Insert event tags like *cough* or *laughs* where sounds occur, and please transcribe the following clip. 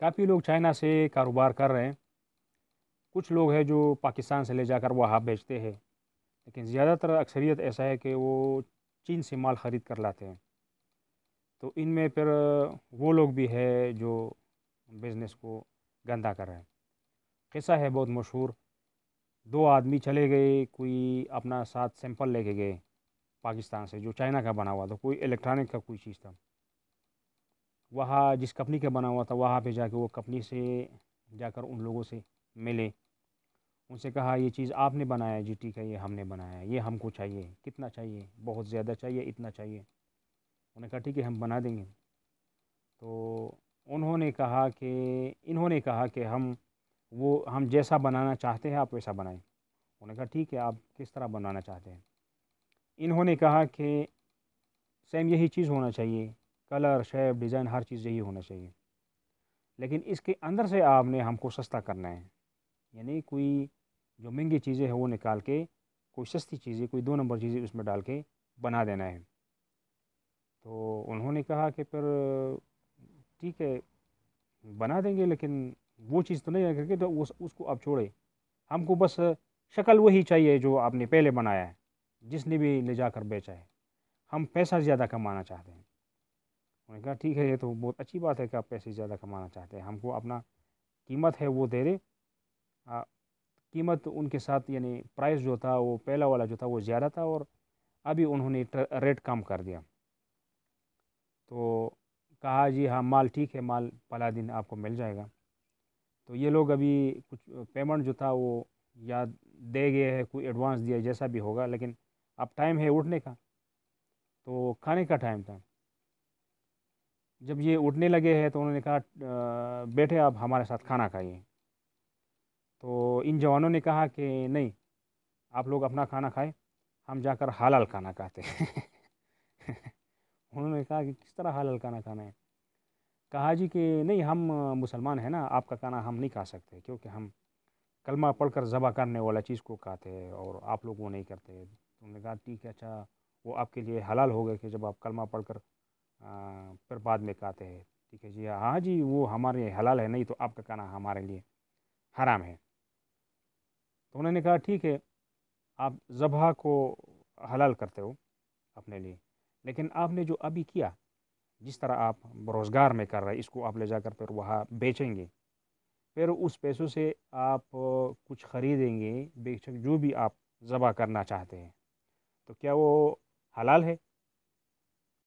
काफ़ी लोग चाइना से कारोबार कर रहे हैं कुछ लोग हैं जो पाकिस्तान से ले जाकर वहाँ बेचते हैं लेकिन ज़्यादातर अक्सरियत ऐसा है कि वो चीन से माल ख़रीद कर लाते हैं तो इनमें फिर वो लोग भी है जो बिज़नेस को गंदा कर रहे हैं कैसा है बहुत मशहूर दो आदमी चले गए कोई अपना साथ सैंपल लेके गए पाकिस्तान से जो चाइना का बना हुआ था कोई इलेक्ट्रॉनिक का कोई चीज़ था वहाँ जिस कंपनी का बना हुआ था वहाँ पे जाके वो कंपनी से जाकर उन लोगों से मिले उनसे कहा ये चीज़ आपने बनाया जी ठीक है ये हमने बनाया है ये हमको चाहिए कितना चाहिए बहुत ज़्यादा चाहिए इतना चाहिए उन्होंने कहा ठीक है हम बना देंगे तो उन्होंने कहा कि इन्होंने कहा कि हम वो हम जैसा बनाना चाहते हैं आप वैसा बनाएं उन्होंने कहा ठीक है आप किस तरह बनाना चाहते हैं इन्होंने कहा कि सेम यही चीज़ होना चाहिए कलर शेप डिज़ाइन हर चीज़ यही होना चाहिए लेकिन इसके अंदर से आपने हमको सस्ता करना है यानी कोई जो महंगी चीज़ें हैं वो निकाल के कोई सस्ती चीज़ें कोई दो नंबर चीज़ें उसमें डाल के बना देना है तो उन्होंने कहा कि फिर ठीक है बना देंगे लेकिन वो चीज़ तो नहीं करके तो उस उसको आप छोड़े हमको बस शक्ल वही चाहिए जो आपने पहले बनाया है जिसने भी ले जाकर बेचा है हम पैसा ज़्यादा कमाना चाहते हैं मैंने कहा ठीक है ये तो बहुत अच्छी बात है कि आप पैसे ज़्यादा कमाना चाहते हैं हमको अपना कीमत है वो दे रहे आ, कीमत उनके साथ यानी प्राइस जो था वो पहला वाला जो था वो ज़्यादा था और अभी उन्होंने रेट कम कर दिया तो कहा जी हाँ माल ठीक है माल पला दिन आपको मिल जाएगा तो ये लोग अभी कुछ पेमेंट जो था वो या दे गए है कोई एडवांस दिया जैसा भी होगा लेकिन अब टाइम है उठने का तो खाने का टाइम था जब ये उठने लगे हैं तो उन्होंने कहा बैठे आप हमारे साथ खाना खाइए तो इन जवानों ने कहा कि नहीं आप लोग अपना खाना खाएं हम जाकर हलाल खाना खाते हैं *laughs* उन्होंने कहा कि किस तरह हलाल खाना खाना है कहा जी कि नहीं हम मुसलमान हैं ना आपका खाना हम नहीं खा सकते क्योंकि हम कलमा पढ़कर ज़बा करने वाला चीज़ को खाते हैं और आप लोग वो नहीं करते तो उन्होंने कहा ठीक है अच्छा वो आपके लिए हलाल हो गए कि जब आप कलमा पढ़कर फिर बाद में कहते हैं ठीक है जी हाँ जी वो हमारे लिए हलाल है नहीं तो आपका खाना हमारे लिए हराम है तो उन्होंने कहा ठीक है आप जबहा को हलाल करते हो अपने लिए लेकिन आपने जो अभी किया जिस तरह आप रोज़गार में कर रहे हैं इसको आप ले जाकर फिर वहाँ बेचेंगे फिर उस पैसों से आप कुछ ख़रीदेंगे बेशक जो भी आप ज़बा करना चाहते हैं तो क्या वो हलाल है